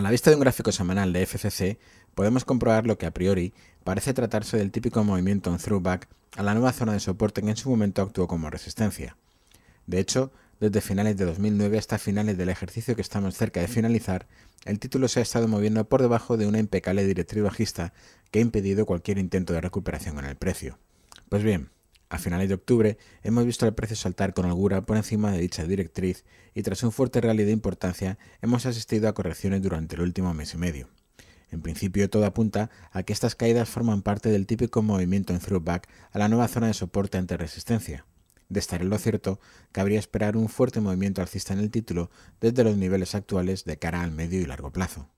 A la vista de un gráfico semanal de FCC, podemos comprobar lo que a priori parece tratarse del típico movimiento en throwback a la nueva zona de soporte que en su momento actuó como resistencia. De hecho, desde finales de 2009 hasta finales del ejercicio que estamos cerca de finalizar, el título se ha estado moviendo por debajo de una impecable directriz bajista que ha impedido cualquier intento de recuperación en el precio. Pues bien, a finales de octubre hemos visto el precio saltar con holgura por encima de dicha directriz y tras un fuerte rally de importancia hemos asistido a correcciones durante el último mes y medio. En principio todo apunta a que estas caídas forman parte del típico movimiento en throwback a la nueva zona de soporte ante resistencia. De estar en lo cierto, cabría esperar un fuerte movimiento alcista en el título desde los niveles actuales de cara al medio y largo plazo.